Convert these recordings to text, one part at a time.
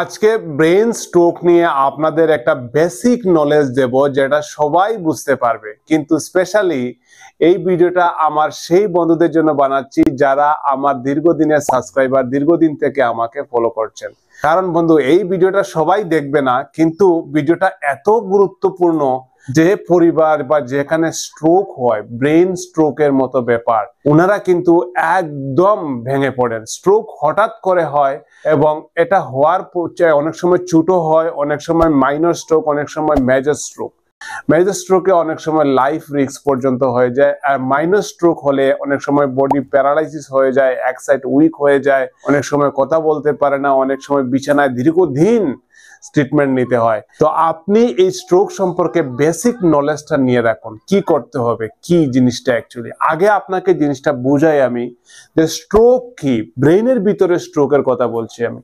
আজকে brain stroke নিয়ে আপনাদের একটা বেসিক নলেজ দেব যেটা সবাই বুঝতে পারবে কিন্তু স্পেশালি এই ভিডিওটা আমার সেই বন্ধুদের জন্য বানাচ্ছি যারা আমার দীর্ঘদিনের সাবস্ক্রাইবার দীর্ঘদিন থেকে আমাকে ফলো করছেন কারণ বন্ধু এই ভিডিওটা সবাই দেখবে না কিন্তু ভিডিওটা এত গুরুত্বপূর্ণ যে পরিবার বা যেখানে স্ট্রোক হয় ব্রেন স্ট্রোকের মতো ব্যাপার ওনারা কিন্তু একদম ভেঙে পড়েন স্ট্রোক হঠাৎ করে হয় এবং এটা হওয়ার অনেক সময় ছুটো হয় অনেক সময় মাইনর স্ট্রোক অনেক সময় মেজর স্ট্রোক মেজর স্ট্রোকে অনেক সময় লাইফ রিক্স পর্যন্ত হয়ে যায় আর মাইনর স্ট্রোক হলে অনেক সময় বডি প্যারালাইসিস হয়ে যায় এক সাইড উইক হয়ে যায় অনেক সময় কথা বলতে পারে না অনেক সময় বিছানায় দীর্ঘদিন ট্রিটমেন্ট নিতে হয় তো আপনি এই স্ট্রোক সম্পর্কে বেসিক নলেজটা নিয়ে রাখুন কি করতে হবে কি জিনিসটা অ্যাকচুয়ালি আগে আপনাকে জিনিসটা বোঝাই আমি যে স্ট্রোক কি ব্রেনের ভিতরে স্ট্রোকের কথা বলছি আমি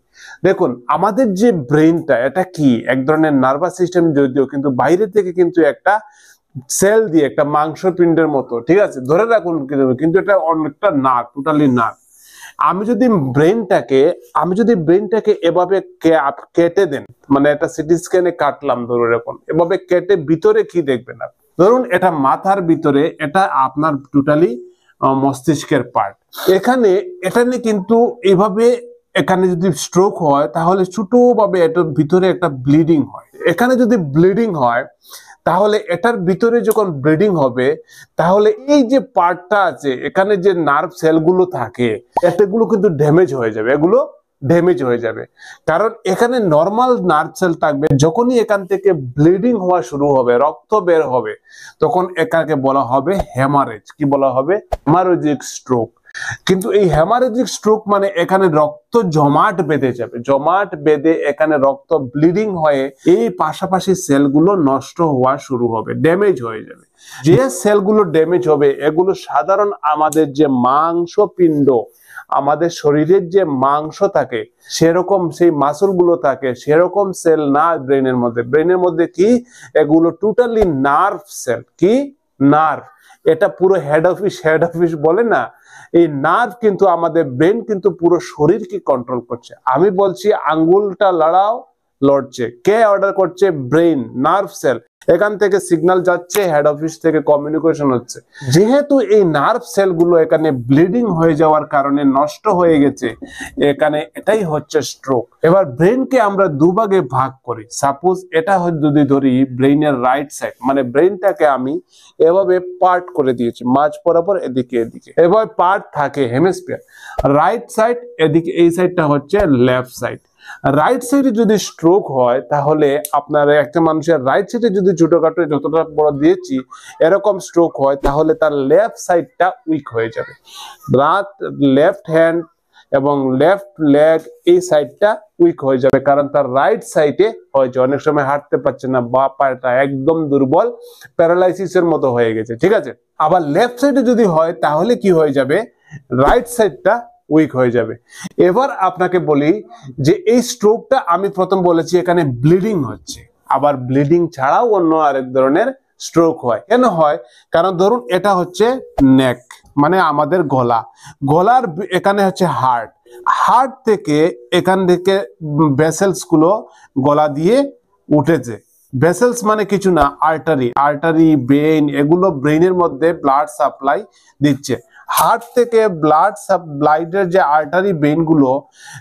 দেখুন আমাদের যে ব্রেনটা এটা কি এক ধরনের নার্ভাস সিস্টেম যদিও কিন্তু বাইরে থেকে কিন্তু একটা সেল দিয়ে একটা মাংস পিণ্ডের মতো ঠিক আছে ধরে রাখুন কিন্তু এটা অনেকটা নাক টোটালি নাক আমি যদি ব্রেনটাকে আমি যদি ব্রেনটাকে এভাবে কেটে দেন মানে একটা সিটি স্ক্যানে কাটলাম ধরো এরকম এভাবে কেটে ভিতরে কি দেখবেন আপনি ধরুন এটা মাথার ভিতরে এটা আপনার টোটালি মস্তিষ্কের পার্ট এখানে এটা নিয়ে কিন্তু এভাবে এখানে যদি স্ট্রোক হয় তাহলে ছোটোভাবে এটার ভিতরে একটা ব্লিডিং হয় এখানে যদি ব্লিডিং হয় তাহলে এটার ভিতরে যখন ব্লিডিং হবে তাহলে এই যে পার্টটা আছে এখানে যে নার্ভ সেলগুলো থাকে এটাগুলো কিন্তু ড্যামেজ হয়ে যাবে এগুলো ড্যামেজ হয়ে যাবে কারণ এখানে নর্মাল নার্ভ সেল থাকবে যখনই এখান থেকে ব্লিডিং হওয়া শুরু হবে রক্ত বের হবে তখন এখানকে বলা হবে হ্যামারেজ কি বলা হবে হ্যামারেজিক স্ট্রোক কিন্তু এই হ্যামারেজিক স্ট্রোক মানে এখানে রক্ত জমাট বেঁধে যাবে জমাট বেঁধে এখানে রক্ত ব্লিডিং হয়ে এই পাশাপাশি সেলগুলো নষ্ট হওয়া শুরু হবে ড্যামেজ হয়ে যাবে যে সেলগুলো ড্যামেজ হবে এগুলো সাধারণ আমাদের যে মাংস পিণ্ড আমাদের শরীরের যে মাংস থাকে সেরকম সেই মাসুলগুলো থাকে সেরকম সেল না ব্রেনের মধ্যে ব্রেনের মধ্যে কি এগুলো টোটালি নার্ভ সেল কি নার্ভ এটা পুরো হেড অফিস হেড অফিস বলে না এই নার্ভ কিন্তু আমাদের ব্রেন কিন্তু পুরো শরীরকে কন্ট্রোল করছে আমি বলছি আঙ্গুলটা লড়াও লড়ছে কে অর্ডার করছে ব্রেন নার্ভ সেল এখান থেকে সিগনাল যাচ্ছে হেড অফিস থেকে কমিউনিকেশন হচ্ছে যেহেতু এই নার্ভ সেলগুলো এখানে ব্লিডিং হয়ে যাওয়ার কারণে নষ্ট হয়ে গেছে এখানে এটাই হচ্ছে স্ট্রোক এবার ব্রেনকে আমরা দুভাগে ভাগ করি সাপোজ এটা যদি ধরি ব্রেইনের রাইট সাইড মানে ব্রেনটাকে আমি এভাবে পার্ট করে দিয়েছি মাঝ বরাবর এদিকে এদিকে এভাবে পার্ট থাকে হেমিস্পিয়ার রাইট সাইড এদিকে এই সাইডটা হচ্ছে লেফট সাইড রাইট সাইডে যদি স্ট্রোক হয় তাহলে আপনার একটা মানুষের রাইট সাইডে যদি ছোটোখাটো যতটা বড় দিয়েছি এরকম স্ট্রোক হয় তাহলে তার লেফট সাইডটা উইক হয়ে যাবে রাত লেফট হ্যান্ড এবং লেফট লেগ এই সাইডটা উইক হয়ে যাবে কারণ তার রাইট সাইডে হয়েছে অনেক সময় হাঁটতে পারছে না বা পাটা একদম দুর্বল প্যারালাইসিসের মতো হয়ে গেছে ঠিক আছে আবার লেফট সাইডে যদি হয় তাহলে কি হয়ে যাবে রাইট সাইডটা উইক হয়ে যাবে এবার আপনাকে বলি যে এই স্ট্রোকটা আমি প্রথম বলেছি এখানে ব্লিডিং হচ্ছে আবার ব্লিডিং ছাড়াও অন্য আরেক ধরনের স্ট্রোক হয় কেন হয় কারণ ধরুন এটা হচ্ছে নেক মানে আমাদের গলা গলার এখানে হচ্ছে হার্ট হার্ট থেকে এখান থেকে ভেসেলসগুলো গলা দিয়ে উঠেছে ভেসেলস মানে কিছু না আর্টারি আর্টারি ব্রেন এগুলো ব্রেনের মধ্যে ব্লাড সাপ্লাই দিচ্ছে হার্ট থেকে ব্লাড ব্লাডের যে আর্টারি গুলো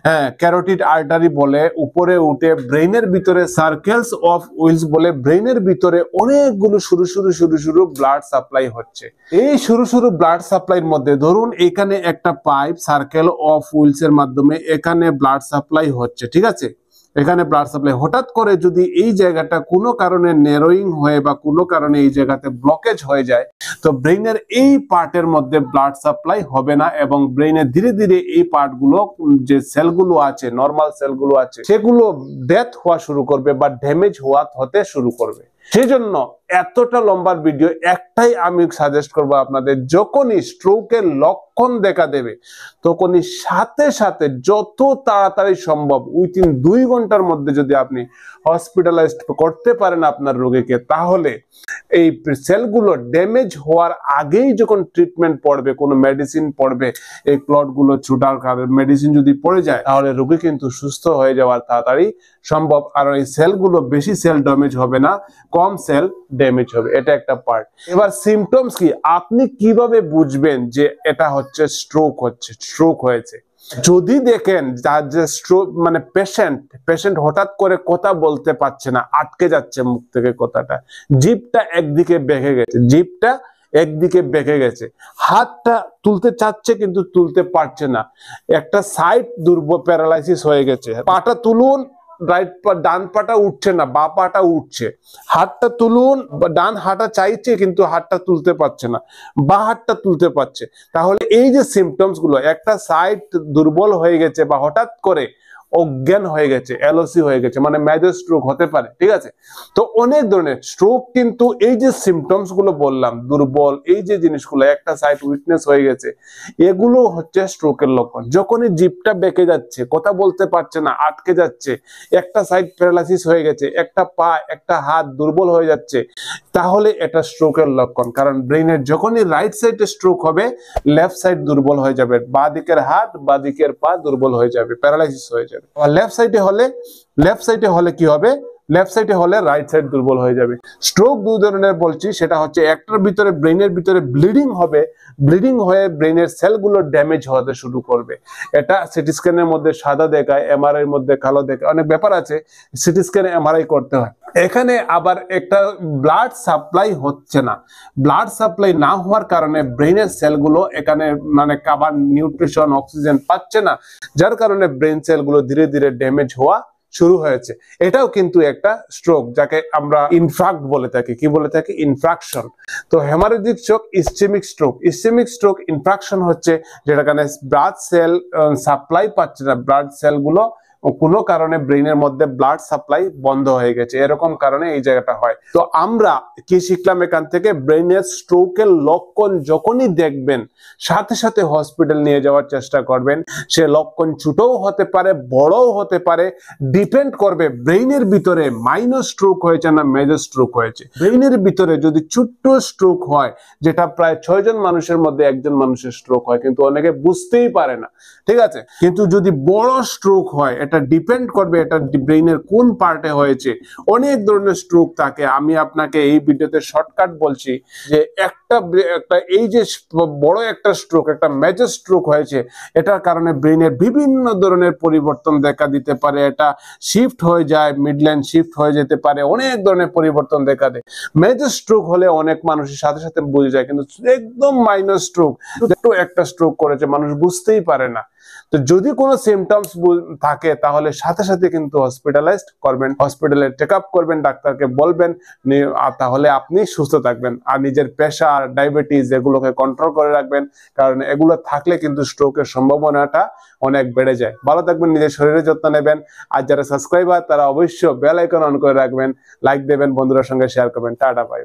হ্যাঁ ক্যারোটিড আর্টারি বলে উপরে উঠে ব্রেনের ভিতরে সার্কেলস অফ উইলস বলে ব্রেনের ভিতরে অনেকগুলো শুরু শুরু শুরু শুরু ব্লাড সাপ্লাই হচ্ছে এই শুরু শুরু ব্লাড সাপ্লাইয়ের মধ্যে ধরুন এখানে একটা পাইপ সার্কেল অফ উইলস এর মাধ্যমে এখানে ব্লাড সাপ্লাই হচ্ছে ঠিক আছে এখানে ব্লাড সাপ্লাই হঠাৎ করে যদি এই জায়গাটা কোনো কারণে নেরোয়িং হয়ে বা কোনো কারণে এই জায়গাতে ব্লকেজ হয়ে যায় তো ব্রেইনের এই পার্টের মধ্যে ব্লাড সাপ্লাই হবে না এবং ব্রেইনে ধীরে ধীরে এই পার্টগুলো যে সেলগুলো আছে নর্মাল সেলগুলো আছে সেগুলো ডেথ হওয়া শুরু করবে বা ড্যামেজ হওয়া হতে শুরু করবে সেই জন্য এতটা লম্বার ভিডিও একটাই আমি সাজেস্ট করব আপনাদের যখনই স্ট্রোকের লক্ষণ দেখা দেবে তখনই সাথে সাথে যত তাড়াতাড়ি সম্ভব উইথিন দুই ঘন্টার মধ্যে যদি আপনি হসপিটালাইজড করতে পারেন আপনার রোগীকে তাহলে এই সেলগুলো ড্যামেজ হওয়ার আগেই যখন ট্রিটমেন্ট পড়বে কোনো মেডিসিন পড়বে এই ক্লটগুলো ছুটার কারণে মেডিসিন যদি পড়ে যায় তাহলে রোগী কিন্তু সুস্থ হয়ে যাওয়ার তাড়াতাড়ি সম্ভব আর এই সেলগুলো বেশি সেল ড্যামেজ হবে না কম সেল ড্যামেজ হবে এটা একটা পার্ট এবার সিমটমস কি আপনি কিভাবে বুঝবেন যে এটা হচ্ছে স্ট্রোক হচ্ছে স্ট্রোক হয়েছে যদি দেখেন যার যে স্ট্রোক মানে পেশেন্ট পেশেন্ট হঠাৎ করে কথা বলতে পারছে না আটকে যাচ্ছে মুখ থেকে কথাটা জিপটা একদিকে বেঁকে গেছে জিপটা একদিকে বেঁকে গেছে হাতটা তুলতে চাচ্ছে কিন্তু তুলতে পারছে না একটা সাইড দুর্বল প্যারালাইসিস হয়ে গেছে পাটা তুলুন রাইট পা ডান পাটা উঠছে না বা পাটা উঠছে হাতটা তুলুন ডান হাটা চাইছে কিন্তু হাতটা তুলতে পারছে না বা হাতটা তুলতে পারছে তাহলে এই যে সিমটমস গুলো একটা সাইড দুর্বল হয়ে গেছে বা হঠাৎ করে অজ্ঞান হয়ে গেছে অ্যালোসি হয়ে গেছে মানে মেজর স্ট্রোক হতে পারে ঠিক আছে তো অনেক ধরনের স্ট্রোক কিন্তু এই যে সিমটমস গুলো বললাম দুর্বল এই যে জিনিসগুলো একটা সাইড উইকনেস হয়ে গেছে এগুলো হচ্ছে স্ট্রোকের লক্ষণ যখনই জিপটা বেঁকে যাচ্ছে কথা বলতে পারছে না আটকে যাচ্ছে একটা সাইড প্যারালাইসিস হয়ে গেছে একটা পা একটা হাত দুর্বল হয়ে যাচ্ছে তাহলে এটা স্ট্রোকের লক্ষণ কারণ ব্রেনের যখনই রাইট সাইডে স্ট্রোক হবে লেফট সাইড দুর্বল হয়ে যাবে বাঁ দিকের হাত বা দিকের পা দুর্বল হয়ে যাবে প্যারালাইসিস হয়ে যাবে আবার লেফট সাইডে হলে লেফট সাইডে হলে কি হবে লেফট সাইডে হলে রাইট সাইড দুর্বল হয়ে যাবে স্ট্রোক দু ধরনের বলছি সেটা হচ্ছে একটার ভিতরে ব্রেনের ভিতরে ব্লিডিং হবে ব্লিডিং হয়ে ব্রেনের সেলগুলো ড্যামেজ হতে শুরু করবে এটা সিটি স্ক্যানের মধ্যে সাদা দেখায় এমআরআই এর মধ্যে কালো দেখায় অনেক ব্যাপার আছে সিটি স্ক্যান এমআরআই করতে হয় এখানে আবার একটা ব্লাড সাপ্লাই হচ্ছে না ব্লাড সাপ্লাই না হওয়ার কারণে ব্রেনের সেলগুলো এখানে মানে কাবার নিউট্রিশন অক্সিজেন পাচ্ছে না যার কারণে ব্রেন সেলগুলো ধীরে ধীরে ড্যামেজ হওয়া শুরু হয়েছে এটাও কিন্তু একটা স্ট্রোক যাকে আমরা ইনফ্রাক্ট বলে থাকি কি বলে থাকি ইনফ্রাকশন তো haemorrhagic stroke ischemic stroke ischemic stroke infarction হচ্ছে যেটা কারণে ব্লাড সেল সাপ্লাই পাচ্ছে না ব্লাড সেলগুলো কোনো কারণে ব্রেইনের মধ্যে ব্লাড সাপ্লাই বন্ধ হয়ে গেছে এরকম কারণে এই জায়গাটা হয় তো আমরা কি শিখলাম এখান থেকে ব্রেইনের স্ট্রোকের লক্ষণ যখনই দেখবেন সাথে সাথে হসপিটাল নিয়ে যাওয়ার চেষ্টা করবেন সে লক্ষণ ছোটও হতে পারে বড়ও হতে পারে ডিপেন্ড করবে ব্রেইনের ভিতরে মাইনর স্ট্রোক হয়েছে না মেজর স্ট্রোক হয়েছে ব্রেইনের ভিতরে যদি ছোট্ট স্ট্রোক হয় যেটা প্রায় ছয়জন মানুষের মধ্যে একজন মানুষের স্ট্রোক হয় কিন্তু অনেকে বুঝতেই পারে না ঠিক আছে কিন্তু যদি বড় স্ট্রোক হয় এটা ডিপেন্ড করবে এটা ব্রেইনের কোন পার্টে হয়েছে অনেক ধরনের স্ট্রোক থাকে আমি আপনাকে এই ভিডিওতে শর্টকাট বলছি যে একটা একটা এই যে বড় একটা স্ট্রোক একটা মেজর স্ট্রোক হয়েছে এটার কারণে ব্রেইনের বিভিন্ন ধরনের পরিবর্তন দেখা দিতে পারে এটা শিফট হয়ে যায় মিডলাইন শিফট হয়ে যেতে পারে অনেক ধরনের পরিবর্তন দেখা দেয় মেজর স্ট্রোক হলে অনেক মানুষের সাথে সাথে বুঝে যায় কিন্তু একদম মাইনর স্ট্রোক একটু একটা স্ট্রোক করেছে মানুষ বুঝতেই পারে না তো যদি কোনো সিমটমস থাকে তাহলে সাথে সাথে কিন্তু হসপিটালাইজড করবেন হসপিটালে চেক আপ করবেন ডাক্তারকে বলবেন তাহলে আপনি সুস্থ থাকবেন আর নিজের প্রেশার ডায়াবেটিস এগুলোকে কন্ট্রোল করে রাখবেন কারণ এগুলো থাকলে কিন্তু স্ট্রোকের সম্ভাবনাটা অনেক বেড়ে যায় ভালো থাকবেন নিজের শরীরের যত্ন নেবেন আর যারা সাবস্ক্রাইবার তারা অবশ্যই বেল আইকন অন করে রাখবেন লাইক দেবেন বন্ধুদের সঙ্গে শেয়ার করবেন টাটা পাইবেন